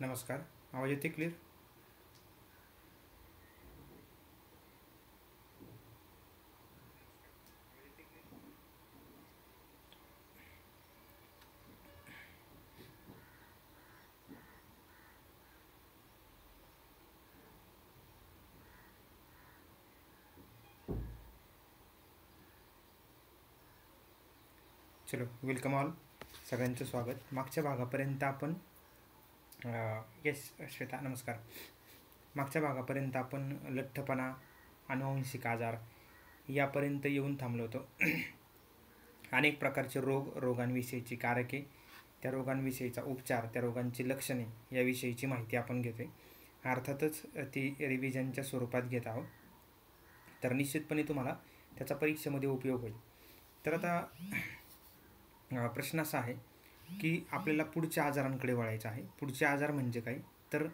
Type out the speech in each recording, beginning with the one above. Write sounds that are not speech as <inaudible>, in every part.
नमस्कार आवाज येते क्लिअर चलो वेलकम ऑल सगळ्यांचं स्वागत मागच्या भागापर्यंत आपण येस श्वेता नमस्कार मागच्या भागापर्यंत आपण लठ्ठपणा अनुवांशिक आजार यापर्यंत येऊन थांबलो होतो <clears throat> अनेक प्रकारचे रोग रोगांविषयीची कारके त्या रोगांविषयीचा उपचार त्या रोगांची लक्षणे याविषयीची माहिती आपण घेतो आहे अर्थातच ती रिव्हिजनच्या स्वरूपात घेत आहोत तर निश्चितपणे तुम्हाला त्याचा परीक्षेमध्ये उपयोग होईल तर आता <clears throat> प्रश्न असा आहे की आपल्याला पुढच्या आजारांकडे वळायचं आहे पुढचे आजार म्हणजे काय तर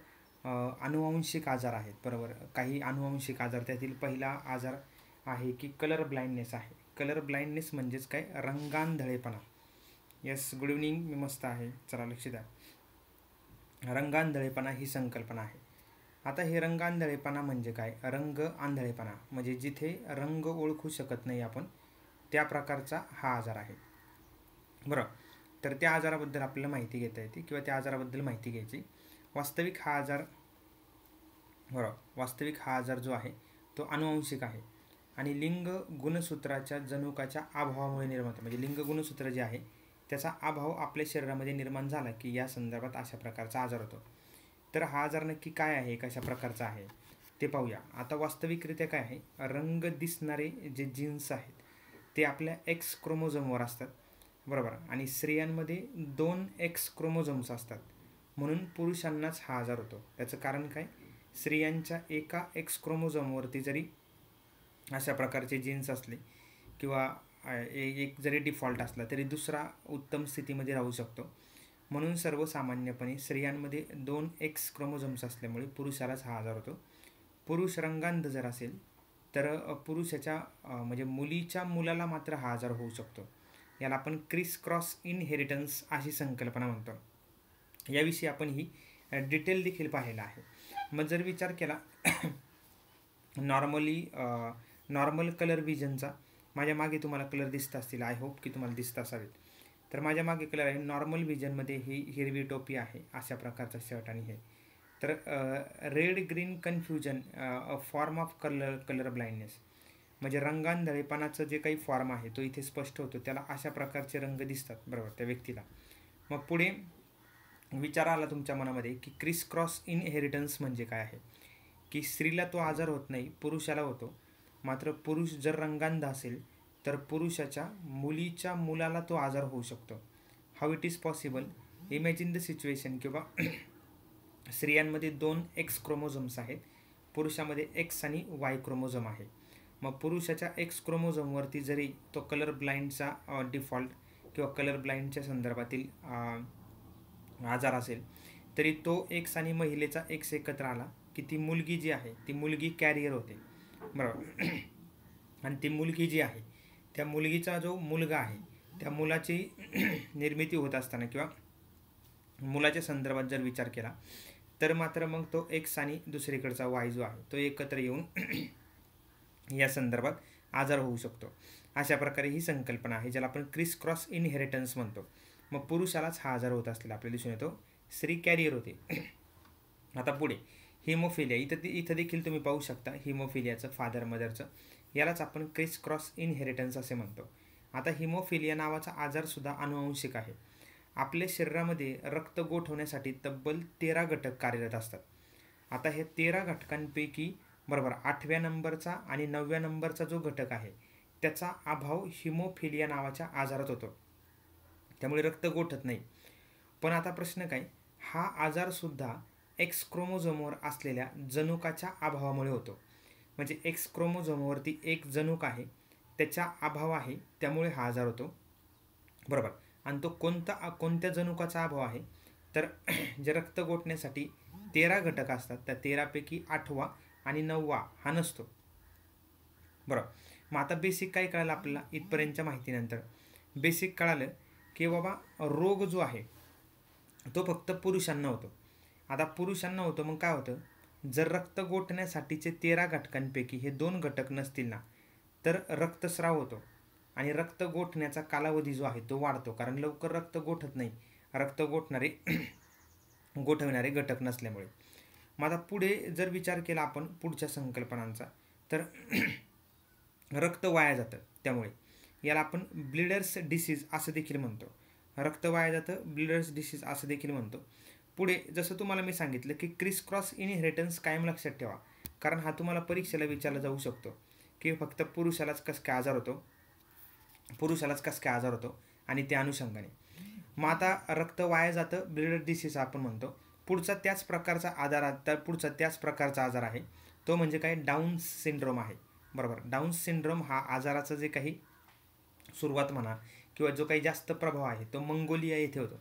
अनुवांशिक आजार आहेत बरोबर काही अनुवांशिक आजार त्यातील पहिला आजार आहे की कलर ब्लाइंडनेस आहे कलर ब्लाइंडनेस म्हणजेच काय रंगांधळेपणा यस गुड इव्हनिंग मी मस्त आहे चला लक्ष द्या रंगांधळेपणा ही संकल्पना आहे आता हे रंगांधळेपणा म्हणजे काय रंग आंधळेपणा म्हणजे जिथे रंग ओळखू शकत नाही आपण त्या प्रकारचा हा आजार आहे बरं तर त्या आजाराबद्दल आपल्याला माहिती घेता येते किंवा त्या आजाराबद्दल माहिती घ्यायची वास्तविक हा आजार बरोबर वास्तविक हा आजार जो आहे तो अनुवांशिक आहे आणि लिंग गुणसूत्राच्या जनुकाच्या अभावामुळे निर्माण म्हणजे लिंग गुणसूत्र जे आहे त्याचा अभाव आपल्या शरीरामध्ये निर्माण झाला की या संदर्भात अशा प्रकारचा आजार होतो तर हा आजार नक्की काय आहे कशा प्रकारचा आहे ते पाहूया आता वास्तविकरित्या काय आहे रंग दिसणारे जे जीन्स आहेत ते आपल्या एक्स क्रोमोझोमवर असतात बरोबर आणि स्त्रियांमध्ये दोन एक्स क्रोमोझोम्स असतात म्हणून पुरुषांनाच हा आजार होतो त्याचं कारण काय स्त्रियांच्या एका एक्स क्रोमोझोमवरती जरी अशा प्रकारचे जीन्स असले किंवा एक जरी डिफॉल्ट असला तरी दुसरा उत्तम स्थितीमध्ये राहू शकतो म्हणून सर्वसामान्यपणे स्त्रियांमध्ये दोन एक्स क्रोमोझोम्स असल्यामुळे पुरुषालाच हा आजार होतो पुरुष रंगांध जर असेल तर पुरुषाच्या म्हणजे मुलीच्या मुलाला मात्र हा आजार होऊ शकतो याला आपण क्रिस क्रॉस इनहेरिटन्स अशी संकल्पना म्हणतो याविषयी आपण ही डिटेल देखील पाहिलं आहे मग जर विचार केला नॉर्मली नॉर्मल कलर विजनचा माझ्या मागे तुम्हाला कलर दिसत असतील आय होप की तुम्हाला दिसत असावेत तर माझ्या मागे कलर आहे नॉर्मल विजनमध्ये ही हिरवी टोपी आहे अशा प्रकारचा शर्ट आणि हे तर red green confusion form of colour colour blindness म्हणजे रंगांधळेपणाचं जे काही फॉर्म आहे तो इथे स्पष्ट होतो त्याला अशा प्रकारचे रंग दिसतात बरोबर त्या व्यक्तीला मग पुढे विचार आला तुमच्या मनामध्ये की क्रिस क्रॉस इनहेरिटन्स म्हणजे काय आहे की स्त्रीला तो आजार होत नाही पुरुषाला होतो मात्र पुरुष जर रंगांध असेल तर पुरुषाच्या मुलीच्या मुलाला तो आजार होऊ शकतो how it is possible imagine the situation किंवा स्त्रियांमध्ये दोन एक्स क्रोमोझोम्स आहेत पुरुषामध्ये एक्स आणि वाय क्रोमोझम आहे मग पुरुषाच्या एक्स क्रोमोझोमवरती जरी तो कलर ब्लाइंडचा डिफॉल्ट किंवा कलर ब्लाइंडच्या संदर्भातील आजार असेल तरी तो एक्स आणि महिलेचा एक्स एकत्र आला की ती मुलगी जी आहे ती मुलगी कॅरियर होते बरोबर <clears throat> आणि ती मुलगी जी आहे त्या मुलगीचा जो मुलगा आहे त्या मुलाची <clears throat> निर्मिती होत असताना किंवा मुलाच्या संदर्भात जर विचार केला तर मात्र मग तो एक्स आणि दुसरीकडचा वाय जो आहे तो एकत्र येऊन या संदर्भात आजार होऊ शकतो अशा प्रकारे ही संकल्पना आहे ज्याला आपण क्रिस क्रॉस इनहेरिटन्स म्हणतो मग पुरुषालाच हा आजार होत असलेला आपल्याला दिसून येतो स्त्री कॅरियर होते <clears throat> आता पुढे हिमोफिलिया इथं इथं देखील तुम्ही पाहू शकता हिमोफिलियाचं फादर मदरचं यालाच आपण क्रिस क्रॉस इनहेरिटन्स असे म्हणतो आता हिमोफिलिया नावाचा आजारसुद्धा अनुवांशिक आहे आपल्या शरीरामध्ये रक्त गोठवण्यासाठी तब्बल तेरा घटक कार्यरत असतात आता हे तेरा घटकांपैकी बरोबर आठव्या नंबरचा आणि नवव्या नंबरचा जो घटक आहे त्याचा अभाव हिमोफिलिया नावाच्या आजारात होतो त्यामुळे रक्त गोठत नाही पण आता प्रश्न काय हा आजारसुद्धा एक्स क्रोमोझोमवर असलेल्या जनुकाच्या अभावामुळे होतो म्हणजे एक्स क्रोमोझोमवरती एक जनुक आहे त्याचा अभाव आहे त्यामुळे हा आजार होतो बरोबर आणि तो कोणता कोणत्या जनुकाचा अभाव आहे तर <clears throat> जे रक्त गोठण्यासाठी तेरा घटक असतात त्या तेरापैकी आठवा आणि नववा हा नसतो बरं मग आता बेसिक काय कळालं आपल्याला इथपर्यंतच्या माहितीनंतर बेसिक कळालं की बाबा रोग जो आहे तो फक्त पुरुषांना होतो आता पुरुषांना होतो मग काय होतं जर रक्त गोठण्यासाठीचे तेरा घटकांपैकी हे दोन घटक नसतील ना तर रक्तस्राव होतो आणि रक्त गोठण्याचा कालावधी जो आहे तो वाढतो कारण लवकर रक्त गोठत नाही रक्त गोठणारे <clears throat> गोठविणारे घटक नसल्यामुळे मग पुढे जर विचार केला आपण पुढच्या संकल्पनांचा तर <clears throat> रक्त वाया जातं त्यामुळे याला आपण ब्लिडर्स डिसीज असं देखील म्हणतो रक्त वाया जातं ब्लिडर्स डिसीज असं देखील म्हणतो पुढे जसं तुम्हाला मी सांगितलं की क्रिस क्रॉस इनहेरिटन्स कायम लक्षात ठेवा कारण हा तुम्हाला परीक्षेला विचारला जाऊ शकतो की फक्त पुरुषालाच कस काय आजार होतो पुरुषालाच कस काय आजार होतो आणि त्या अनुषंगाने मग आता रक्त वाया जातं ब्लिडर डिसीज आपण म्हणतो पुढचा त्याच प्रकारचा आजार आता पुढचा त्याच प्रकारचा आजार आहे तो म्हणजे काय डाऊन सिंड्रोम आहे बरोबर डाऊन सिंड्रोम हा आजाराचा जे काही सुरुवात म्हणा किंवा जो काही जास्त प्रभाव आहे तो मंगोलिया येथे होतो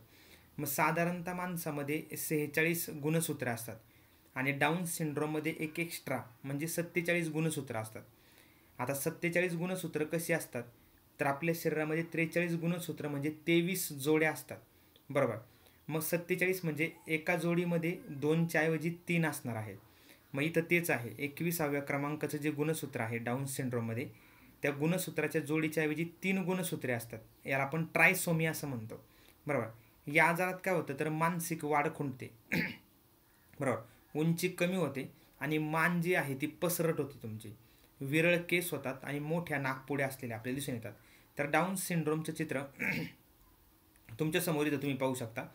मग साधारणतः माणसामध्ये सेहेचाळीस गुणसूत्र असतात आणि डाऊन सिंड्रोममध्ये एक एक्स्ट्रा म्हणजे सत्तेचाळीस गुणसूत्र असतात आता सत्तेचाळीस गुणसूत्र कशी असतात तर आपल्या शरीरामध्ये त्रेचाळीस गुणसूत्र म्हणजे तेवीस जोड्या असतात बरोबर मग सत्तेचाळीस म्हणजे एका जोडीमध्ये ऐवजी तीन असणार आहे मग इथं तेच आहे एकविसाव्या क्रमांकाचं जे गुणसूत्र आहे डाऊन सिंड्रोममध्ये त्या गुणसूत्राच्या जोडीच्याऐवजी तीन गुणसूत्रे असतात याला आपण ट्रायसोमी असं म्हणतो बरोबर या आजारात काय होतं तर मानसिक वाढ खुंटते <clears throat> बरोबर उंची कमी होते आणि मान जी आहे ती पसरट होते तुमची विरळ केस होतात आणि मोठ्या नागपुड्या असलेल्या आपल्याला दिसून येतात तर डाऊन सिंड्रोमचं चित्र <clears throat> तुमच्यासमोर इथं तुम्ही पाहू शकता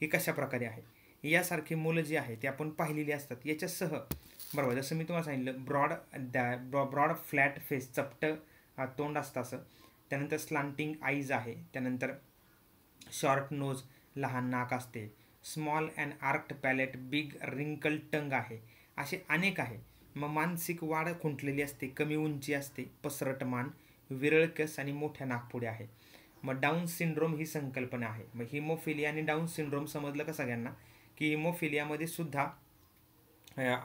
हे कशा प्रकारे आहे यासारखी मुलं जी आहे ते आपण पाहिलेली असतात याच्यासह बरोबर जसं मी तुम्हाला सांगितलं broad the bro broad flat face चपट तोंड असतं असं त्यानंतर स्लांटिंग आईज आहे त्यानंतर शॉर्ट नोज लहान नाक असते small and arched palate big wrinkle tongue आहे असे अनेक आहे मग मानसिक वाढ खुंटलेली असते कमी उंची असते पसरट मान विरळ आणि मोठ्या नागपुड्या आहे मग डाऊन सिंड्रोम ही संकल्पना आहे मग हिमोफिलिया आणि डाऊन सिंड्रोम समजलं का सगळ्यांना की हिमोफिलियामध्ये सुद्धा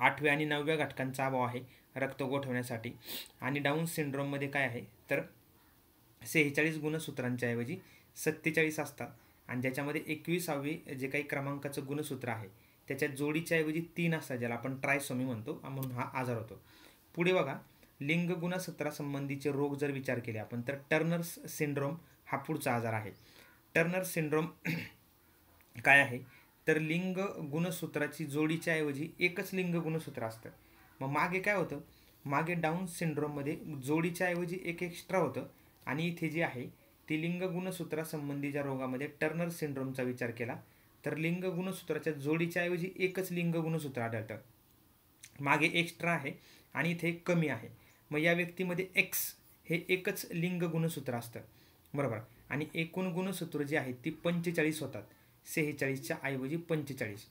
आठव्या आणि नवव्या घटकांचा अभाव आहे रक्त गोठवण्यासाठी आणि डाऊन सिंड्रोममध्ये काय आहे तर सेहेचाळीस गुणसूत्रांच्या ऐवजी सत्तेचाळीस असतात आणि ज्याच्यामध्ये एकवीसावी जे काही क्रमांकाचं गुणसूत्र आहे त्याच्या जोडीच्या ऐवजी तीन असतात ज्याला आपण ट्रायसोमी म्हणतो म्हणून हा आजार होतो पुढे बघा लिंग गुणसूत्रासंबंधीचे रोग जर विचार केले आपण तर टर्नर्स सिंड्रोम हा पुढचा आजार आहे टर्नर सिंड्रोम <clears throat> काय आहे तर लिंग गुणसूत्राची जोडीच्या ऐवजी एकच लिंग गुणसूत्र असतं मग मागे काय होतं मागे डाऊन सिंड्रोममध्ये जोडीच्या ऐवजी एक एक्स्ट्रा होतं आणि इथे जे आहे ती लिंग गुणसूत्रासंबंधीच्या रोगामध्ये टर्नर सिंड्रोमचा विचार केला तर लिंग गुणसूत्राच्या जोडीच्या ऐवजी एकच लिंग गुणसूत्र आढळतं मागे एक्स्ट्रा आहे आणि इथे कमी आहे मग या व्यक्तीमध्ये एक्स हे एकच लिंग गुणसूत्र असतं बरोबर आणि एकूण गुणसूत्र जी आहेत ती पंचेचाळीस होतात सेहेचाळीसच्या ऐवजी पंचेचाळीस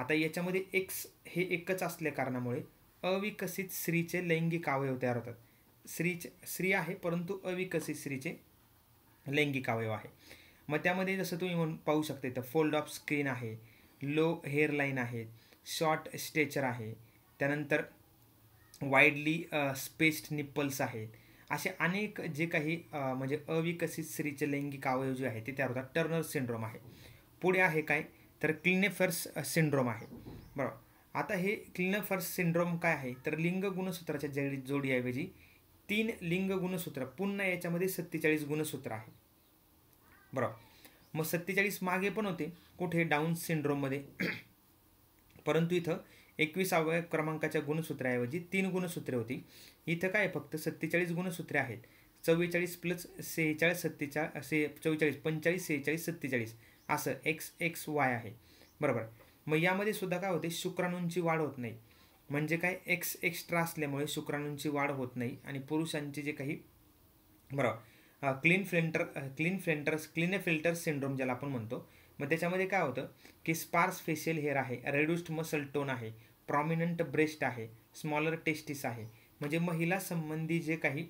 आता याच्यामध्ये एक्स हे एकच असल्या कारणामुळे अविकसित स्त्रीचे लैंगिक अवयव तयार होतात स्त्रीचे स्त्री आहे परंतु अविकसित स्त्रीचे लैंगिक अवयव आहे मग त्यामध्ये जसं तुम्ही म्हणून पाहू शकते तर फोल्ड ऑफ स्क्रीन आहे लो हेअरलाईन आहे शॉर्ट स्टेचर आहे त्यानंतर वाईडली स्पेस्ड निप्पल्स आहेत असे अनेक जे काही म्हणजे अविकसित स्त्रीचे लैंगिक अवयव जे आहे ते त्या होतात टर्नर सिंड्रोम आहे पुढे आहे काय तर क्लिनेफर्स सिंड्रोम आहे बरोबर आता हे क्लिनेफर्स सिंड्रोम काय आहे तर लिंग गुणसूत्राच्या जडी जोडीऐवजी तीन लिंग गुणसूत्र पुन्हा याच्यामध्ये सत्तेचाळीस गुणसूत्र आहे बरोबर मग सत्तेचाळीस मागे पण होते कुठे डाऊन सिंड्रोममध्ये परंतु इथं एकविसाव्या क्रमांकाच्या गुणसूत्राऐवजी तीन गुणसूत्रे होती इथं काय फक्त सत्तेचाळीस गुणसूत्रे आहेत चव्वेचाळीस प्लस सेहेचाळीस सत्तेचाळीस से चव्वेचाळीस पंचेचाळीस सेहेचाळीस सत्तेचाळीस असं एक्स एक्स वाय आहे बरोबर मग यामध्ये सुद्धा काय होते शुक्राणूंची वाढ होत नाही म्हणजे काय एक्स एक्स्ट्रा असल्यामुळे शुक्राणूंची वाढ होत नाही आणि पुरुषांचे जे काही बरोबर Klinefelter Klinefelter's Klinefelter syndrome ज्याला आपण म्हणतो मग त्याच्यामध्ये काय होतं की स्पार्स फेशियल हेअर आहे रेड्युस्ड मसल टोन आहे प्रॉमिनंट ब्रेस्ट आहे स्मॉलर टेस्टिस आहे म्हणजे महिला संबंधी जे काही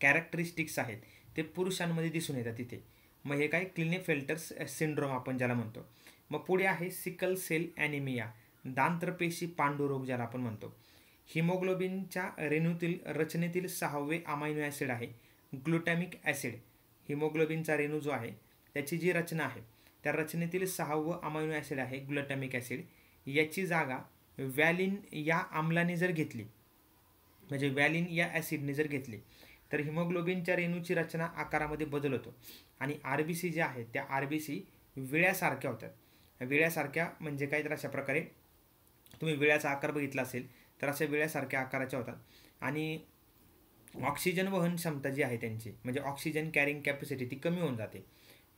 कॅरेक्टरिस्टिक्स आहेत ते पुरुषांमध्ये दिसून येतात तिथे मग हे काय फेल्टर्स सिंड्रोम आपण ज्याला म्हणतो मग पुढे आहे सिकल सेल ॲनिमिया दांत्रपेशी पांडुरोग ज्याला आपण म्हणतो हिमोग्लोबिनच्या रेणूतील रचनेतील सहावे अमायनो ॲसिड आहे ग्लुटॅमिक ॲसिड हिमोग्लोबिनचा रेणू जो आहे त्याची जी रचना आहे त्या रचनेतील सहावं अमायनो ॲसिड आहे ग्लुटॅमिक ॲसिड याची जागा व्हॅलिन या आम्लाने जर घेतली म्हणजे व्हॅलिन या ॲसिडने जर घेतली तर हिमोग्लोबिनच्या रेणूची रचना आकारामध्ये बदल होतो आणि आर बी सी ज्या आहेत त्या आर बी सी विळ्यासारख्या होतात विळ्यासारख्या म्हणजे काय तर अशा प्रकारे तुम्ही विळ्याचा आकार बघितला असेल तर अशा विळ्यासारख्या आकाराच्या होतात आणि ऑक्सिजन वहन क्षमता जी आहे त्यांची म्हणजे ऑक्सिजन कॅरिंग कॅपॅसिटी ती कमी होऊन जाते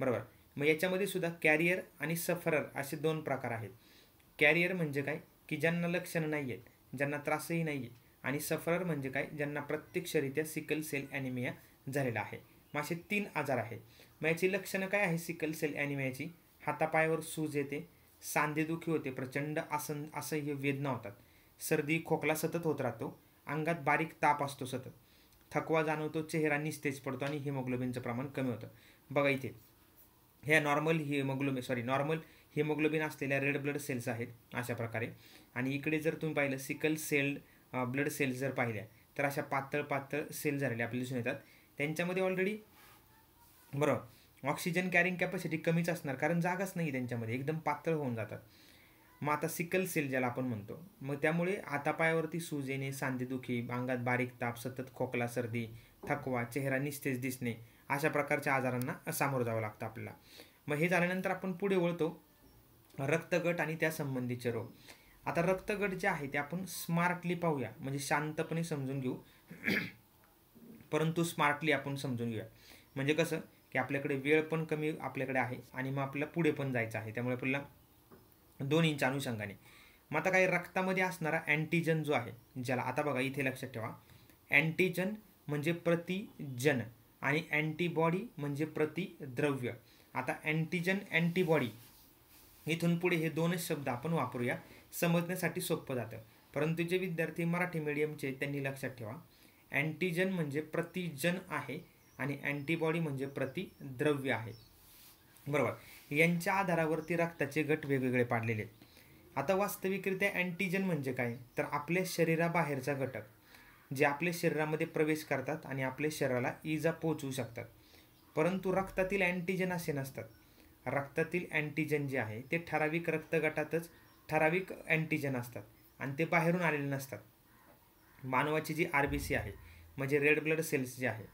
बरोबर मग याच्यामध्ये सुद्धा कॅरियर आणि सफरर असे दोन प्रकार आहेत कॅरियर म्हणजे काय की ज्यांना लक्षणं नाही आहेत ज्यांना त्रासही नाही आहे आणि सफरर म्हणजे काय ज्यांना प्रत्यक्षरित्या सिकल सेल ॲनिमिया झालेला आहे मग असे तीन आजार आहे मग याची लक्षणं काय आहे सिकल सेल ॲनिमियाची हातापायावर सूज येते सांधेदुखी होते प्रचंड आसन असह्य वेदना होतात सर्दी खोकला सतत होत राहतो अंगात बारीक ताप असतो सतत थकवा जाणवतो चेहरा निस्तेज पडतो आणि हिमोग्लोबिनचं प्रमाण कमी होतं बघा इथे ह्या normal haemoglobin sorry normal haemoglobin असलेल्या रेड ब्लड सेल्स आहेत अशा प्रकारे आणि इकडे जर तुम्ही पाहिलं सिकल सेल्ड ब्लड सेल्स जर पाहिल्या तर अशा पातळ पातळ सेल झालेल्या आपल्याला दिसून येतात त्यांच्यामध्ये ऑलरेडी बरोबर ऑक्सिजन कॅरिंग कॅपॅसिटी कमीच असणार कारण जागाच नाही त्यांच्यामध्ये एकदम पातळ होऊन जातात मग आता सिकल सेल ज्याला आपण म्हणतो मग त्यामुळे आता पायावरती सूज येणे सांधेदुखी अंगात बारीक ताप सतत खोकला सर्दी थकवा चेहरा निस्तेज दिसणे अशा प्रकारच्या आजारांना सामोरं जावं लागतं आपल्याला मग हे झाल्यानंतर आपण पुढे वळतो रक्तगट आणि त्यासंबंधीचे रोग आता रक्तगट जे आहे ते आपण स्मार्टली पाहूया म्हणजे शांतपणे समजून घेऊ <clears throat> परंतु स्मार्टली आपण समजून घेऊया म्हणजे कसं की आपल्याकडे वेळ पण कमी आपल्याकडे आहे आणि मग आपल्याला पुढे पण जायचं आहे त्यामुळे आपल्याला दोन्हींच्या अनुषंगाने मग आता काही रक्तामध्ये असणारा अँटीजन जो आहे ज्याला आता बघा इथे लक्षात ठेवा अँटीजन म्हणजे प्रतिजन आणि अँटीबॉडी म्हणजे प्रतिद्रव्य आता अँटीजन अँटीबॉडी इथून पुढे हे दोनच शब्द आपण वापरूया समजण्यासाठी सोपं जातं परंतु जे विद्यार्थी मराठी मीडियमचे त्यांनी लक्षात ठेवा अँटीजन म्हणजे प्रतिजन आहे आणि अँटीबॉडी म्हणजे प्रतिद्रव्य आहे बरोबर यांच्या आधारावरती रक्ताचे गट वेगवेगळे पाडलेले आहेत आता वास्तविकरित्या अँटीजन म्हणजे काय तर आपल्या शरीराबाहेरचा घटक जे आपल्या शरीरामध्ये प्रवेश करतात आणि आपल्या शरीराला इजा पोचवू शकतात परंतु रक्तातील अँटीजन असे नसतात रक्तातील अँटीजन जे आहे ते ठराविक रक्तगटातच ठराविक अँटीजन असतात आणि ते बाहेरून आलेले नसतात मानवाची जी आर बी सी आहे म्हणजे रेड ब्लड सेल्स जे आहे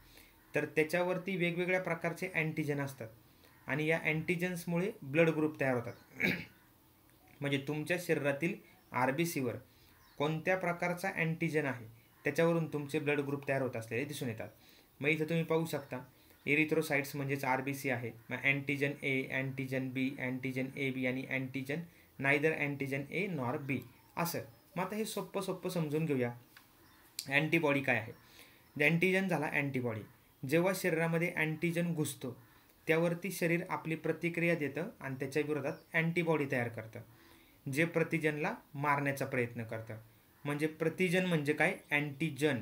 तर त्याच्यावरती वेगवेगळ्या प्रकारचे अँटीजन असतात आणि या अँटीजन्समुळे ब्लड ग्रुप तयार होतात <clears throat> म्हणजे तुमच्या शरीरातील आर बी सीवर कोणत्या प्रकारचा अँटीजन आहे त्याच्यावरून तुमचे ब्लड ग्रुप तयार होत असलेले दिसून येतात मग इथं तुम्ही पाहू शकता एरिथ्रोसाईट्स म्हणजेच आर बी सी आहे मग antigen A antigen B antigen A B आणि antigen neither antigen A nor B असं मग आता हे सोप्पं सोप्पं समजून घेऊया अँटीबॉडी काय आहे अँटीजन झाला अँटीबॉडी जेव्हा शरीरामध्ये अँटीजन घुसतो त्यावरती शरीर आपली प्रतिक्रिया देतं आणि त्याच्या विरोधात अँटीबॉडी तयार करतं जे प्रतिजनला मारण्याचा प्रयत्न करतं म्हणजे प्रतिजन म्हणजे काय अँटीजन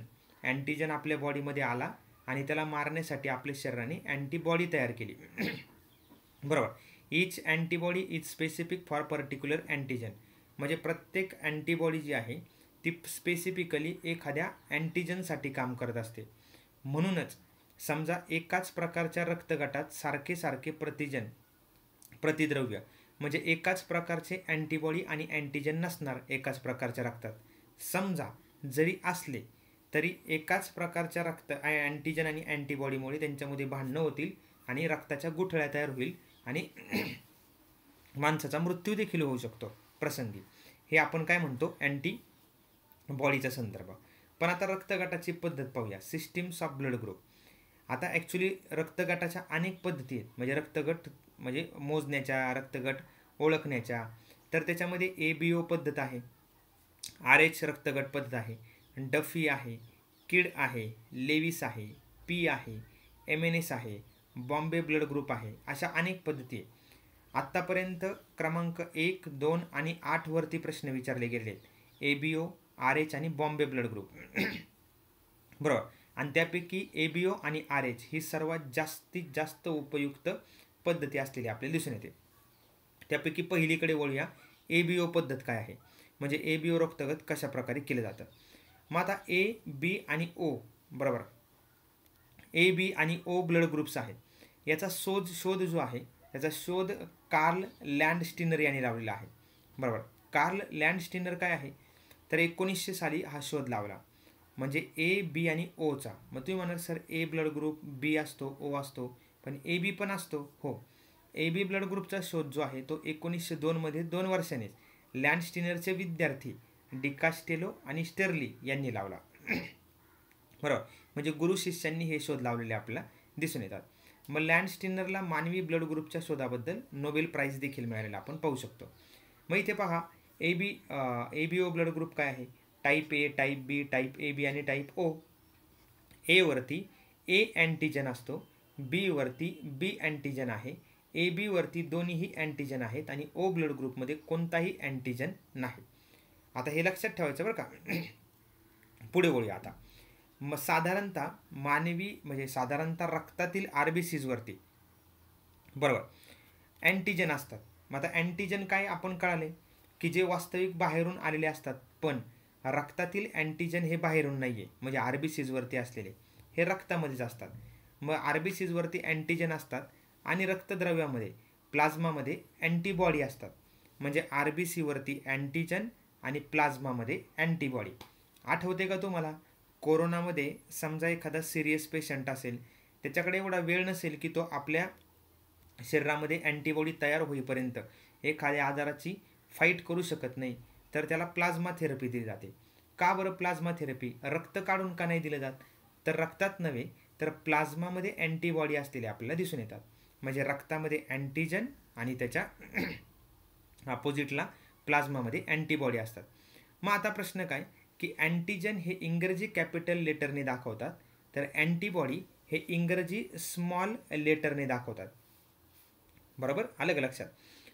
अँटीजन आपल्या बॉडीमध्ये आला आणि त्याला मारण्यासाठी आपल्या शरीराने अँटीबॉडी तयार केली <clears throat> बरोबर each antibody is specific for particular antigen म्हणजे प्रत्येक अँटीबॉडी जी आहे ती स्पेसिफिकली एखाद्या अँटीजनसाठी काम करत असते म्हणूनच समजा एकाच प्रकारच्या रक्तगटात सारखे सारखे प्रतिजन प्रतिद्रव्य म्हणजे एकाच प्रकारचे अँटीबॉडी आणि अँटीजन नसणार एकाच प्रकारच्या रक्तात समजा जरी असले तरी एकाच प्रकारच्या रक्त अँटीजन आणि अँटीबॉडीमुळे त्यांच्यामध्ये भांडणं होतील आणि रक्ताच्या गुठळ्या तयार होईल आणि <clears throat> माणसाचा मृत्यू देखील होऊ शकतो प्रसंगी हे आपण काय म्हणतो अँटी बॉडीचा संदर्भ पण आता रक्तगटाची पद्धत पाहूया सिस्टीम्स ऑफ ब्लड ग्रुप आता ॲक्च्युली रक्तगटाच्या अनेक पद्धती आहेत म्हणजे रक्तगट म्हणजे मोजण्याच्या रक्तगट ओळखण्याच्या तर त्याच्यामध्ये ए बी ओ पद्धत आहे आर एच रक्तगट पद्धत आहे डफी आहे किड आहे लेविस आहे पी आहे एम एन एस आहे बॉम्बे ब्लड ग्रुप आहे अशा अनेक पद्धती आहे आत्तापर्यंत क्रमांक एक दोन आणि आठवरती प्रश्न विचारले गेले आहेत A B O R H आणि बॉम्बे ब्लड ग्रुप <clears throat> बरोबर आणि त्यापैकी ए बी ओ आणि आर एच ही सर्वात जास्तीत जास्त उपयुक्त पद्धती असलेली आपल्याला दिसून येते त्यापैकी पहिलीकडे वळूया ए बी ओ पद्धत काय आहे म्हणजे ए बी ओ रक्तगत कशा प्रकारे केलं जातं मग आता ए बी आणि ओ बरोबर ए बी आणि ओ ब्लड ग्रुप्स आहेत याचा शोध शोध जो आहे याचा शोध कार्ल लँड स्टिनर यांनी लावलेला आहे बरोबर कार्ल लँड स्टिनर काय आहे तर एकोणीसशे साली हा शोध लावला म्हणजे ए बी आणि ओचा मग तुम्ही म्हणाल sir A blood group B असतो ओ असतो पण ए बी पण असतो हो ए बी ब्लड ग्रुपचा शोध जो आहे तो एकोणीसशे दोनमध्ये दोन वर्षाने लँडस्टिनरचे विद्यार्थी डिकास्टेलो आणि स्टर्ली यांनी लावला बरोबर म्हणजे गुरु शिष्यांनी हे शोध लावलेले आपल्याला दिसून येतात मग लँडस्टिनरला मानवी ब्लड ग्रुपच्या शोधाबद्दल नोबेल प्राईज देखील मिळालेला आपण पाहू शकतो मग इथे पहा A B A B O blood group काय आहे type A type B type A B आणि टाईप ओ एवरती ए अँटीजन असतो बीवरती बी अँटीजन आहे ए बीवरती दोन्हीही अँटीजन आहेत आणि ओ ब्लड ग्रुपमध्ये कोणताही अँटीजन नाही आता हे लक्षात ठेवायचं बरं का <clears throat> पुढे बोलूया आता मग साधारणतः मानवी म्हणजे साधारणतः रक्तातील आर बी सीजवरती बरोबर अँटीजन असतात मग आता अँटीजन काय आपण कळाले की जे वास्तविक बाहेरून आलेले असतात पण रक्तातील अँटीजन हे बाहेरून नाही आहे म्हणजे आर बी सीजवरती असलेले हे रक्तामध्येच असतात मग आर बी सीजवरती अँटीजन असतात आणि रक्तद्रव्यामध्ये प्लाझ्मामध्ये अँटीबॉडी असतात म्हणजे आर बी सीवरती अँटीजन आणि प्लाझ्मामध्ये अँटीबॉडी आठवते का तुम्हाला कोरोनामध्ये समजा एखादा सिरियस पेशंट असेल त्याच्याकडे एवढा वेळ नसेल की तो आपल्या शरीरामध्ये अँटीबॉडी तयार होईपर्यंत एखाद्या आजाराची फाईट करू शकत नाही तर त्याला प्लाझ्मा थेरपी दिली जाते का बरं प्लाझ्मा थेरपी रक्त काढून का नाही दिलं जात तर रक्तात नव्हे तर प्लाझ्मामध्ये अँटीबॉडी असलेले आपल्याला दिसून येतात म्हणजे रक्तामध्ये अँटीजन आणि त्याच्या अपोजिटला प्लाझ्मामध्ये अँटीबॉडी असतात मग आता प्रश्न काय की अँटीजन हे इंग्रजी कॅपिटल लेटरने दाखवतात तर अँटीबॉडी हे इंग्रजी स्मॉल लेटरने दाखवतात बरोबर अलग लक्षात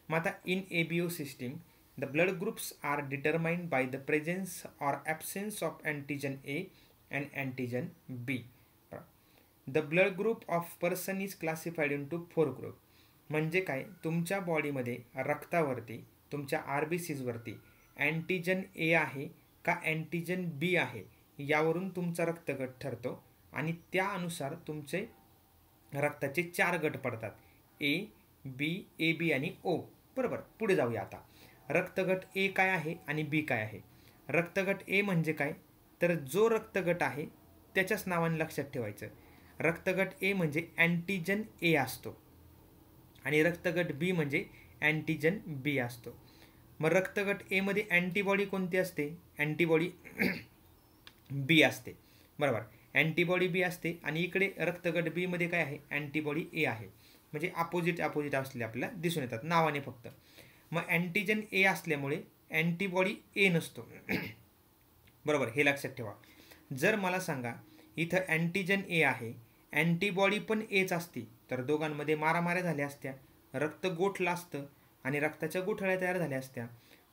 मग आता in ABO system the blood groups are determined by the presence or absence of antigen A and antigen B the blood group of person is classified into four group म्हणजे काय तुमच्या बॉडीमध्ये रक्तावरती तुमच्या आर बी सीजवरती अँटीजन ए आहे का antigen बी आहे यावरून तुमचा रक्तगट ठरतो आणि त्यानुसार तुमचे रक्ताचे चार गट पडतात ए बी ए बी आणि ओ बरोबर पुढे जाऊया आता रक्तगट ए काय आहे आणि बी काय आहे रक्तगट ए म्हणजे काय तर जो रक्तगट आहे त्याच्याच नावाने लक्षात ठेवायचं रक्तगट ए म्हणजे अँटीजन ए असतो आणि रक्तगट बी म्हणजे अँटीजन बी असतो मग रक्तगट एमध्ये अँटीबॉडी कोणती असते अँटीबॉडी <clears throat> बी असते बरोबर अँटीबॉडी बी असते आणि इकडे रक्तगट बीमध्ये काय आहे अँटीबॉडी ए आहे म्हणजे अपोजिट अपोजिट असले आपल्याला दिसून येतात नावाने फक्त मग अँटीजन ए असल्यामुळे अँटीबॉडी ए नसतो <clears throat> बरोबर हे लक्षात ठेवा जर मला सांगा इथं अँटीजन ए आहे अँटीबॉडी पण एच असती तर दोघांमध्ये मारामाऱ्या झाल्या असत्या रक्त गोठलं असतं आणि रक्ताच्या गोठळ्या तयार झाल्या असत्या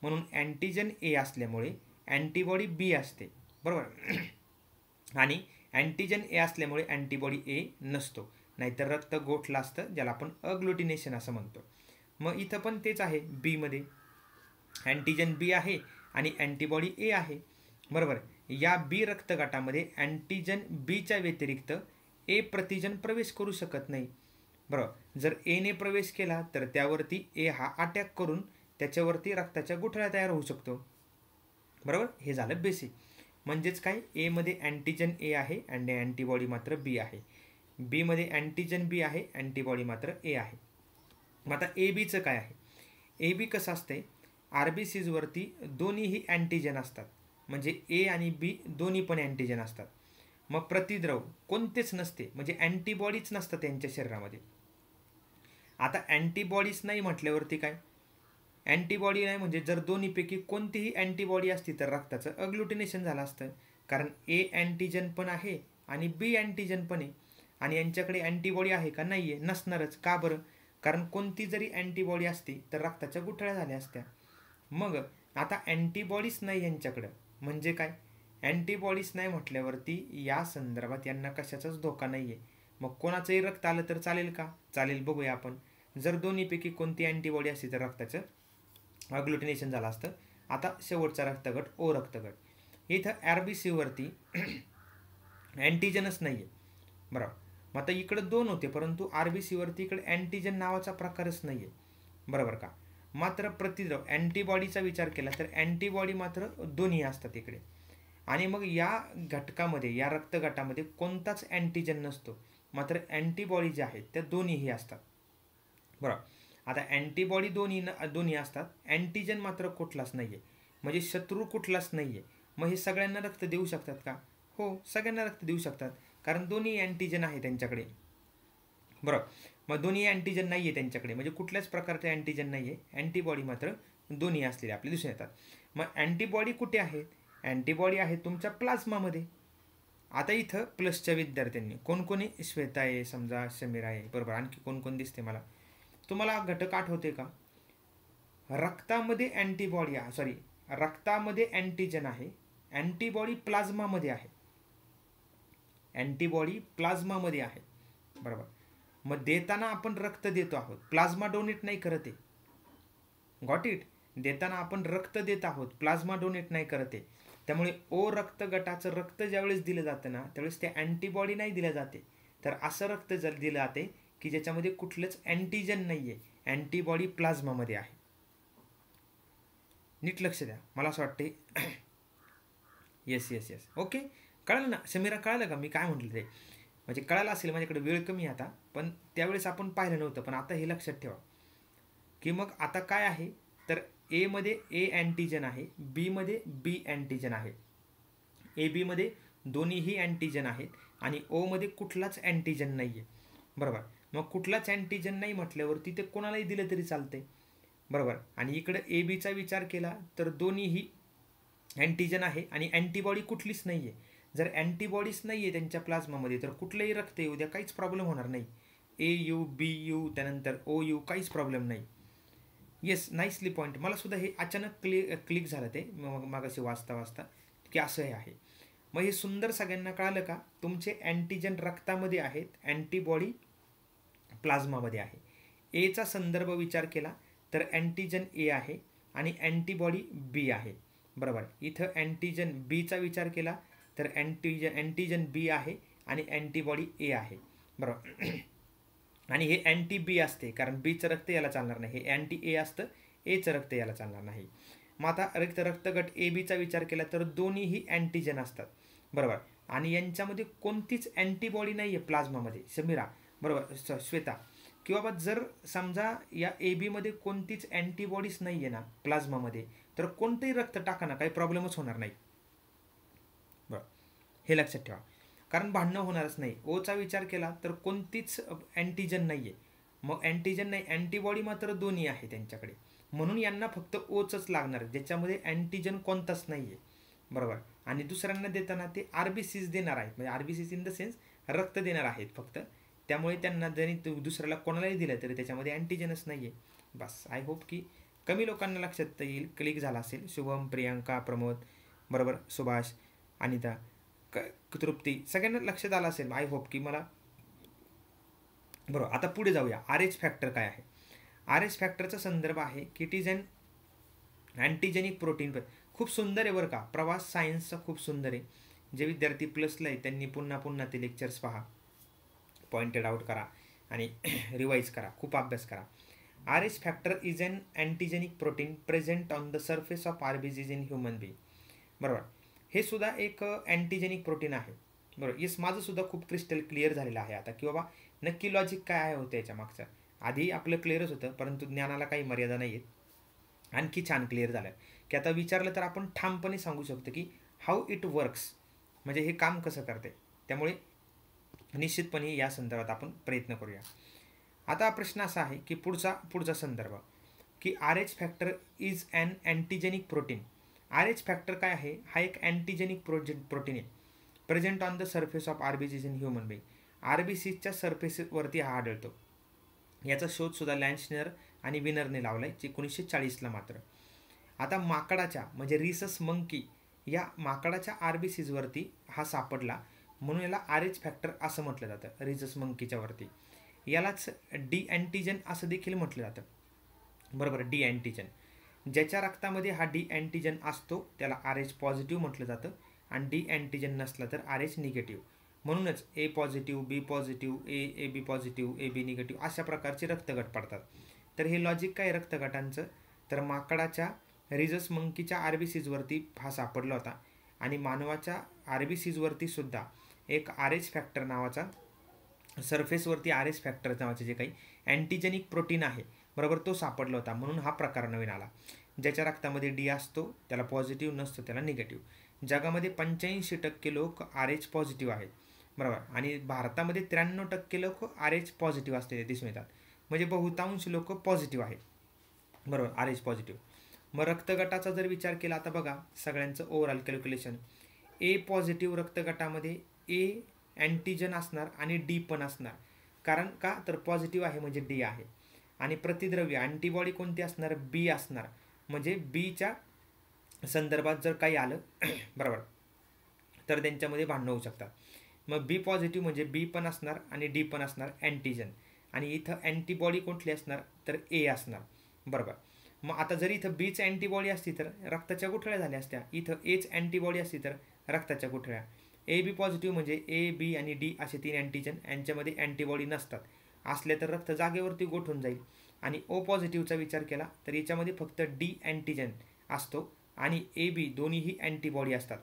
म्हणून अँटीजन ए असल्यामुळे अँटीबॉडी बी असते बरोबर <clears throat> आणि अँटीजन ए असल्यामुळे अँटीबॉडी ए नसतो नाहीतर रक्त गोठलं असतं ज्याला आपण अग्लुटिनेशन असं म्हणतो मग इथं पण तेच आहे बीमध्ये अँटीजन बी आहे आणि अँटीबॉडी ए आहे बरोबर या बी रक्तगटामध्ये अँटीजन बीच्या व्यतिरिक्त ए प्रतिजन प्रवेश करू शकत नाही बरं जर एने प्रवेश केला तर त्यावरती ए हा अटॅक करून त्याच्यावरती रक्ताच्या गुठळ्या तयार होऊ शकतो बरोबर हे झालं बेसिक म्हणजेच काय एमध्ये अँटीजन ए आहे अँड अँटीबॉडी मात्र बी आहे बीमध्ये अँटीजन बी आहे अँटीबॉडी मात्र ए आहे मग आता ए बीचं काय आहे ए बी कसं असते आर बी सीजवरती दोन्हीही अँटीजन असतात म्हणजे ए आणि बी दोन्ही पण अँटीजन असतात मग प्रतिद्रव कोणतेच नसते म्हणजे अँटीबॉडीच नसतं त्यांच्या शरीरामध्ये आता अँटीबॉडीज नाही म्हटल्यावरती काय अँटीबॉडी नाही म्हणजे जर दोन्हीपैकी कोणतीही अँटीबॉडी असती तर रक्ताचं अग्लुटिनेशन झालं असतं कारण ए अँटीजन पण आहे आणि बी अँटीजन पण आहे आणि यांच्याकडे अँटीबॉडी आहे का नाही आहे नसणारच का बरं कारण कोणती जरी अँटीबॉडी असती तर रक्ताच्या गुठळ्या झाल्या असत्या मग आता अँटीबॉडीज नाही यांच्याकडं म्हणजे काय अँटीबॉडीज नाही म्हटल्यावरती या संदर्भात यांना कशाचाच धोका नाही आहे मग कोणाचंही रक्त आलं तर चालेल का चालेल बघूया आपण जर दोन्हीपैकी कोणती अँटीबॉडी असेल तर रक्ताचं अग्लुटिनेशन झालं असतं आता शेवटचा रक्तगट ओ रक्तगट इथं आर बी सीवरती अँटीजनच नाही आहे बरोबर मग आता इकडं दोन होते परंतु आर बी सीवरती इकडे अँटीजन नावाचा प्रकारच नाही आहे बरोबर का मात्र प्रतिद्रव अँटीबॉडीचा विचार केला तर अँटीबॉडी मात्र दोन्ही असतात इकडे आणि मग या घटकामध्ये या रक्तगटामध्ये कोणताच अँटीजन नसतो मात्र अँटीबॉडी ज्या आहेत त्या दोन्हीही असतात बरं आता अँटीबॉडी दोन्ही न दोन्ही असतात अँटीजन मात्र कुठलाच नाही आहे म्हणजे शत्रू कुठलाच नाही आहे मग हे सगळ्यांना रक्त देऊ शकतात का हो सगळ्यांना रक्त देऊ शकतात कारण दोन्ही अँटीजन आहे त्यांच्याकडे बरं मग दोन्ही अँटीजन नाही आहे त्यांच्याकडे म्हणजे कुठल्याच प्रकारचे अँटीजन नाही आहे अँटीबॉडी मात्र दोन्ही असलेले आपले दिसून येतात मग अँटीबॉडी कुठे आहेत अँटीबॉडी आहे तुमच्या प्लाझ्मामध्ये आता इथं प्लसच्या विद्यार्थ्यांनी कोणकोणी श्वेता आहे समजा समीर आहे बरोबर आणखी कोणकोण दिसते मला तुम्हाला घटक आठवते का रक्तामध्ये अँटीबॉडी सॉरी रक्तामध्ये अँटीजन आहे अँटीबॉडी प्लाझ्मामध्ये आहे अँटीबॉडी प्लाझ्मामध्ये आहे बरोबर मग देताना आपण रक्त देतो आहोत प्लाझ्मा डोनेट नाही करत गॉट इट देताना आपण रक्त देत आहोत प्लाझ्मा डोनेट नाही करत त्यामुळे ओ रक्त गटाचं रक्त ज्यावेळेस दिलं जातं ना त्यावेळेस ते अँटीबॉडी नाही दिले जाते तर असं रक्त जर दिलं जाते की ज्याच्यामध्ये कुठलंच अँटीजन नाही आहे अँटीबॉडी प्लाझ्मामध्ये आहे नीट लक्ष द्या मला असं वाटते येस येस येस ओके कळलं ना समीरा कळलं का मी काय म्हटलं ते म्हणजे कळालं असेल माझ्याकडे वेळ कमी आता पण त्यावेळेस आपण पाहिलं नव्हतं पण आता हे लक्षात ठेवा की मग आता काय आहे तर एमध्ये ए अँटीजन आहे बीमध्ये बी अँटीजन आहे ए बीमध्ये दोन्हीही अँटीजन आहेत आणि ओमध्ये कुठलाच अँटीजन नाही आहे बरोबर मग कुठलाच अँटीजन नाही म्हटल्यावर तिथे कोणालाही दिलं तरी चालते बरोबर आणि इकडं ए बीचा विचार केला तर दोन्हीही अँटीजन आहे आणि अँटीबॉडी कुठलीच नाही आहे जर अँटीबॉडीच नाही आहे त्यांच्या प्लाझ्मामध्ये तर कुठलंही रक्त येऊ द्या काहीच प्रॉब्लेम होणार नाही ए यू बी यू त्यानंतर ओ यू काहीच प्रॉब्लेम नाही येस नाईसली पॉईंट मला सुद्धा हे अचानक क्लि क्लिक झालं ते मग मागाशी वाचता वाचता की असं हे आहे मग हे सुंदर सगळ्यांना कळालं का तुमचे अँटीजन रक्तामध्ये आहेत अँटीबॉडी प्लाझ्मामध्ये आहे एचा संदर्भ विचार केला तर अँटीजन ए आहे आणि अँटीबॉडी बी आहे बरोबर इथं अँटीजन बीचा विचार केला तर अँटीजन अँटीजन बी आहे आणि अँटीबॉडी ए आहे बरोबर आणि हे अँटी बी असते कारण बीचं रक्त याला चालणार नाही हे अँटी ए असतं एचं रक्त याला चालणार नाही मग आता रक्त रक्तगट ए बीचा विचार केला तर दोन्हीही अँटीजन असतात बरोबर आणि यांच्यामध्ये कोणतीच अँटीबॉडी नाही आहे प्लाझ्मामध्ये समीरा बरोबर श्वेता किंवा बाबा जर समजा या ए बीमध्ये कोणतीच अँटीबॉडीज नाही आहे ना प्लाझ्मामध्ये तर कोणतंही रक्त टाका ना काही प्रॉब्लेमच होणार नाही बरं हे लक्षात ठेवा कारण भांडणं होणारच नाही ओचा विचार केला तर कोणतीच अँटीजन नाही आहे मग अँटीजन नाही अँटीबॉडी मात्र दोन्ही आहे त्यांच्याकडे म्हणून यांना फक्त ओचच लागणार ज्याच्यामध्ये अँटीजन कोणताच नाही आहे बरोबर आणि दुसऱ्यांना देताना ते आर बी सीज देणार आहेत म्हणजे R B Cs in the sense रक्त देणार आहेत फक्त त्यामुळे त्यांना जरी दुसऱ्याला कोणालाही दिलं तरी त्याच्यामध्ये अँटीजनच नाही आहे बस आय होप की कमी लोकांना लक्षात येईल क्लिक झाला असेल शुभम प्रियांका प्रमोद बरोबर सुभाष अनिता क तृप्ती सगळ्यांना लक्षात आलं असेल आय होप की मला बरोबर आता पुढे जाऊया आर एच फॅक्टर काय आहे आर एच फॅक्टरचा संदर्भ आहे की it is an antigenic protein खूप सुंदर आहे बरं का प्रवास सायन्सचा खूप सुंदर आहे जे विद्यार्थी प्लसला आहे त्यांनी पुन्हा पुन्हा ते लेक्चर्स पहा पॉइंटेड आउट करा आणि रिवाईज <clears throat> करा खूप अभ्यास करा R S factor is an antigenic protein present on the surface of R is in human B बरोबर हे सुद्धा एक अँटीजेनिक प्रोटीन आहे बरोबर येस माझं सुद्धा खूप क्रिस्टल क्लिअर झालेलं आहे आता की बाबा नक्की लॉजिक काय आहे होतं याच्या मागचं आधी आपलं क्लिअरच होतं परंतु ज्ञानाला काही मर्यादा नाही आहेत आणखी छान क्लिअर झालं की आता विचारलं तर आपण ठामपणे सांगू शकतो की हाऊ इट वर्क्स म्हणजे हे काम कसं करते त्यामुळे निश्चितपणे या संदर्भात आपण प्रयत्न करूया आता प्रश्न असा आहे की पुढचा पुढचा संदर्भ की R H factor is and antigenic protein R H factor काय आहे हा एक अँटीजेनिक प्रोजे प्रोटीन आहे present on the surface of RBCs in human B R B सीजच्या सरफेसवरती हा आढळतो याचा शोधसुद्धा लँडशनर आणि विनरने लावला आहे एकोणीसशे चाळीसला मात्र आता माकडाच्या म्हणजे रिसस मंकी या माकडाच्या आर बी सीजवरती हा सापडला म्हणून याला आर एच फॅक्टर असं म्हटलं जातं रिसस मंकीच्यावरती यालाच डी अँटीजन असं देखील म्हटलं जातं बरोबर डी अँटीजन ज्याच्या रक्तामध्ये हा डी अँटीजन असतो त्याला आर एच पॉझिटिव्ह म्हटलं जातं आणि डी अँटीजन नसला तर आर एच निगेटिव्ह म्हणूनच A positive B positive A A B positive A B negative अशा प्रकारचे रक्तगट पडतात तर हे लॉजिक काय रक्तगटांचं तर माकडाच्या रिझस मंकीच्या आर बी सीजवरती हा सापडला होता आणि मानवाच्या आर बी सीजवरती सुद्धा एक आर एच फॅक्टर नावाचा सरफेसवरती आर एच फॅक्टर नावाचे जे काही अँटीजेनिक प्रोटीन आहे बरोबर तो सापडला होता म्हणून हा प्रकार नवीन आला ज्याच्या रक्तामध्ये डी असतो त्याला पॉझिटिव्ह नसतो त्याला निगेटिव्ह जगामध्ये पंच्याऐंशी टक्के लोक आर एच पॉझिटिव्ह आहेत बरोबर आणि भारतामध्ये त्र्याण्णव टक्के लोक आर एच पॉझिटिव्ह असते दिसून येतात म्हणजे बहुतांश लोक पॉझिटिव्ह आहेत बरोबर आर एच पॉझिटिव्ह मग रक्तगटाचा जर विचार केला आता बघा सगळ्यांचं ओव्हरऑल कॅल्क्युलेशन ए पॉझिटिव्ह रक्तगटामध्ये ए अँटीजन असणार आणि डी पण असणार कारण का तर पॉझिटिव्ह आहे म्हणजे डी आहे आणि प्रतिद्रव्य अँटीबॉडी कोणती असणार बी असणार म्हणजे बीच्या संदर्भात जर काही आलं <clears throat> बरोबर तर त्यांच्यामध्ये भांडणं होऊ शकतात मग बी पॉझिटिव्ह म्हणजे बी पण असणार आणि डी पण असणार अँटीजन आणि इथं अँटीबॉडी कुठली असणार तर ए असणार बरोबर मग आता जर इथं बीच अँटीबॉडी असती तर रक्ताच्या गुठळ्या झाल्या असत्या इथं एच अँटीबॉडी असती तर रक्ताच्या गुठळ्या ए बी पॉझिटिव्ह म्हणजे ए बी आणि डी असे तीन अँटीजन यांच्यामध्ये अँटीबॉडी नसतात असले तर रक्त जागेवरती गोठून जाईल आणि ओ पॉझिटिव्हचा विचार केला तर याच्यामध्ये फक्त डी अँटीजेन असतो आणि ए बी दोन्हीही अँटीबॉडी असतात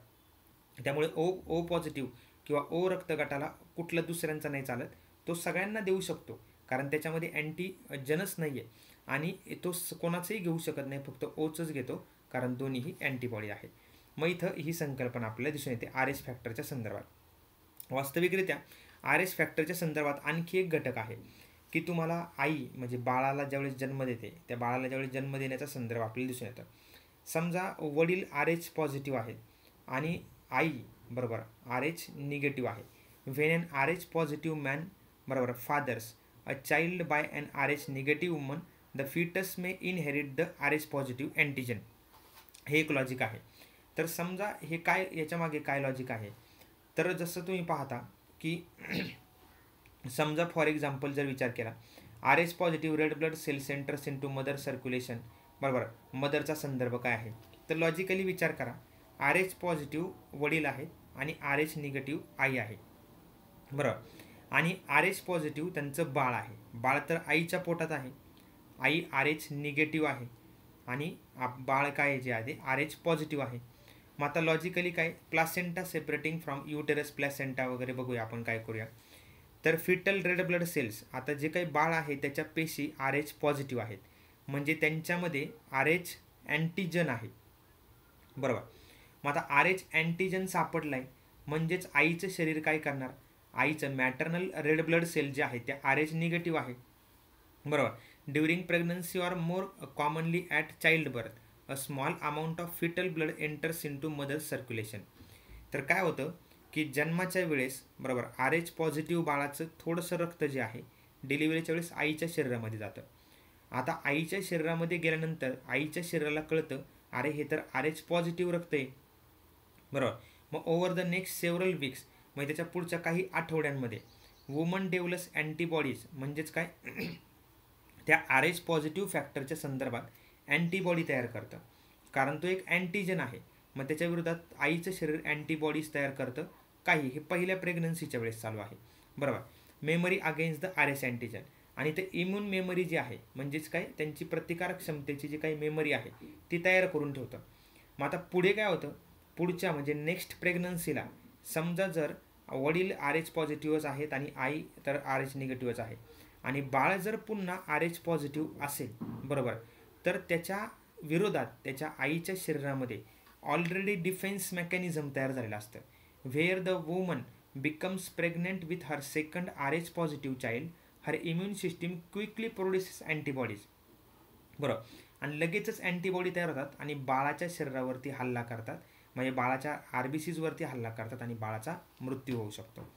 त्यामुळे ओ ओ पॉझिटिव्ह किंवा ओ रक्तगटाला कुठलं दुसऱ्यांचा नाही चालत तो सगळ्यांना देऊ शकतो कारण त्याच्यामध्ये अँटीजनच नाही आहे आणि तो कोणाचंही घेऊ शकत नाही फक्त ओचंच घेतो कारण दोन्हीही अँटीबॉडी आहेत मग इथं ही संकल्पना आपल्याला दिसून येते आर एस फॅक्टरच्या संदर्भात वास्तविकरित्या आर एस फॅक्टरच्या संदर्भात आणखी एक घटक आहे की तुम्हाला आई म्हणजे बाळाला ज्यावेळेस जन्म देते त्या बाळाला ज्यावेळेस जन्म देण्याचा संदर्भ आपल्याला दिसून येतं समजा वडील आर एच पॉझिटिव्ह आहेत आणि आई बरोबर आर एच निगेटिव्ह आहे when an R H positive man बरोबर fathers a child by and R H negative woman the fetus may inherit the R H positive antigen हे एक लॉजिक आहे तर समजा हे काय याच्यामागे काय लॉजिक आहे तर जसं तुम्ही पाहता की <clears throat> समजा फॉर एक्झाम्पल जर विचार केला R S positive red blood cell centers in to mother circulation बरोबर मदरचा संदर्भ काय आहे तर लॉजिकली विचार करा आर एच पॉझिटिव्ह वडील आहेत आणि आर एच निगेटिव्ह आई आहे बरोबर आणि आर एच पॉझिटिव्ह त्यांचं बाळ आहे बाळ तर आईच्या पोटात आहे आई आर एच निगेटिव्ह आहे आणि बाळ काय जे आहे आर एच पॉझिटिव्ह आहे मग आता लॉजिकली काय placenta separating from uterus placenta वगैरे बघूया आपण काय करूया तर फिटल रेड ब्लड सेल्स आता जे काही बाळ आहे त्याच्या पेशी आर एच पॉझिटिव्ह आहेत म्हणजे त्यांच्यामध्ये आर एच अँटीजन आहे बरोबर मग आता आर एच अँटीजन सापडला आहे म्हणजेच आईचं शरीर काय करणार आईचं मॅटर्नल रेड ब्लड सेल जे आहे ते आर एच निगेटिव्ह आहे बरोबर during pregnancy or more commonly at child birth a small amount of fetal blood enters in to mother's circulation तर काय होतं की जन्माच्या वेळेस बरोबर आर एच पॉझिटिव्ह बाळाचं थोडंसं रक्त जे आहे डिलिव्हरीच्या वेळेस आईच्या शरीरामध्ये जातं आता आईच्या शरीरामध्ये गेल्यानंतर आईच्या शरीराला कळतं अरे हे तर आर एच पॉझिटिव्ह रक्त आहे बरोबर मग over the next several weeks म्हणजे त्याच्या पुढच्या काही आठवड्यांमध्ये वुमन डेव्हलस अँटीबॉडीज म्हणजेच काय <clears throat> त्या आर एच पॉझिटिव्ह फॅक्टरच्या संदर्भात अँटीबॉडी तयार करतं कारण तो एक अँटीजन आहे मग त्याच्या आईचं शरीर अँटीबॉडीज तयार करतं काही हे पहिल्या प्रेग्नन्सीच्या वेळेस चालू आहे बरोबर memory against the R S antigen आणि ते इम्युन मेमरी जी आहे म्हणजेच काय त्यांची प्रतिकारक क्षमतेची जी काही मेमरी आहे ती तयार करून ठेवतं मग आता पुढे काय होतं पुढच्या म्हणजे नेक्स्ट प्रेग्नन्सीला समजा जर वडील आर एच पॉझिटिव्हच आहेत आणि आई तर आर एच निगेटिव्हच आहे आणि बाळ जर पुन्हा आर एच पॉझिटिव्ह असेल बरोबर तर त्याच्या विरोधात त्याच्या आईच्या शरीरामध्ये ऑलरेडी डिफेन्स मेकॅनिझम तयार झालेलं असतं where the woman becomes pregnant with her second R H positive child her immune system quickly produces antibodies बरोबर आणि लगेचच अँटीबॉडी तयार होतात आणि बाळाच्या शरीरावरती हल्ला करतात म्हणजे बाळाच्या आर बी सीजवरती हल्ला करतात आणि बाळाचा मृत्यू होऊ शकतो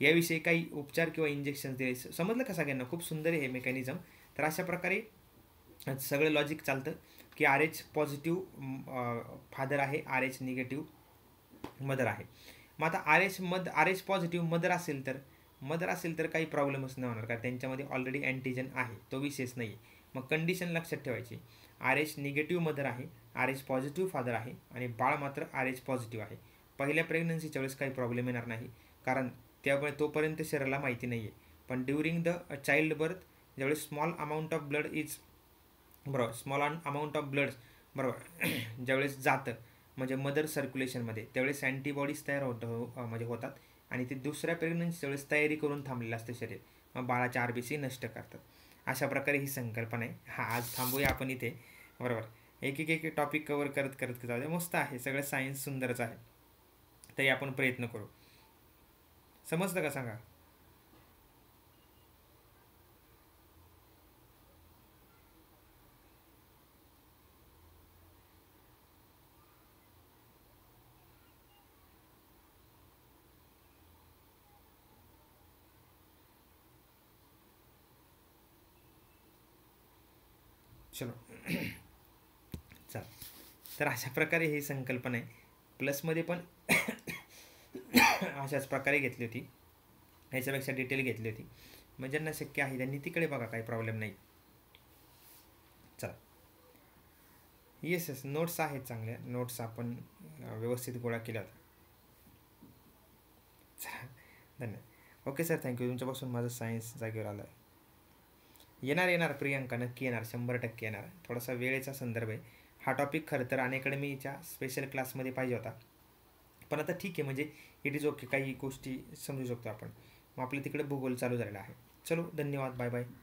याविषयी काही उपचार किंवा इंजेक्शन दिले समजलं का सगळ्यांना खूप सुंदर हे मेकॅनिझम तर अशा प्रकारे सगळं लॉजिक चालतं की आर एच पॉझिटिव्ह फादर आहे आर एच निगेटिव्ह मदर आहे मग आता आर एच मद आर एच पॉझिटिव्ह मदर असेल तर मदर असेल तर काही प्रॉब्लेमच नाही होणार कारण त्यांच्यामध्ये ऑलरेडी अँटीजन आहे तो विशेष नाही आहे मग कंडिशन लक्षात ठेवायची आर एच निगेटिव्ह मदर आहे आर एच पॉझिटिव्ह फादर आहे आणि बाळ मात्र आर एच पॉझिटिव्ह आहे पहिल्या प्रेग्नन्सीच्या वेळेस काही प्रॉब्लेम येणार नाही कारण त्यामुळे तोपर्यंत शरीराला माहिती नाही आहे पण ड्युरिंग द चाइल्ड बर्थ ज्यावेळेस small amount of blood is बरोबर स्मॉल अमाऊंट ऑफ ब्लड बरोबर <clears throat> ज्यावेळेस जातं म्हणजे मदर सर्क्युलेशनमध्ये त्यावेळेस अँटीबॉडीज तयार होतं हो, म्हणजे होतात आणि ते दुसऱ्या प्रेग्नन्सी वेळेस तयारी करून थांबलेलं असतं शरीर मग बाळाचे आर बी सी नष्ट करतात अशा प्रकारे ही संकल्पना आहे हा आज थांबूया आपण इथे बरोबर एक एक एक टॉपिक कवर करत करत जाऊ मस्त आहे सगळं सायन्स सुंदरच आहे तरी आपण प्रयत्न करू समजतं का सांगा चलो चल तर अशा प्रकारे ही संकल्पना आहे प्लसमध्ये पण <coughs> अशाच प्रकारे घेतली होती ह्याच्यापेक्षा डिटेल घेतली होती मग ज्यांना शक्य आहे त्यांनी तिकडे बघा काही प्रॉब्लेम नाही चला येस येस नोट्स आहेत चांगल्या नोट्स आपण व्यवस्थित गोळा केल्या होत्या धन्यवाद ओके सर थँक्यू तुमच्यापासून माझं सायन्स जागेवर आलं आहे येणार येणार प्रियंका नक्की येणार शंभर टक्के येणार थोडासा वेळेचा संदर्भ आहे हा टॉपिक खरं तर मीच्या स्पेशल क्लासमध्ये पाहिजे होता पण आता ठीक आहे म्हणजे इट इज ओके काही गोष्टी समजू शकतो आपण मग आपलं तिकडे भूगोल चालू झालेला आहे चलो धन्यवाद बाय बाय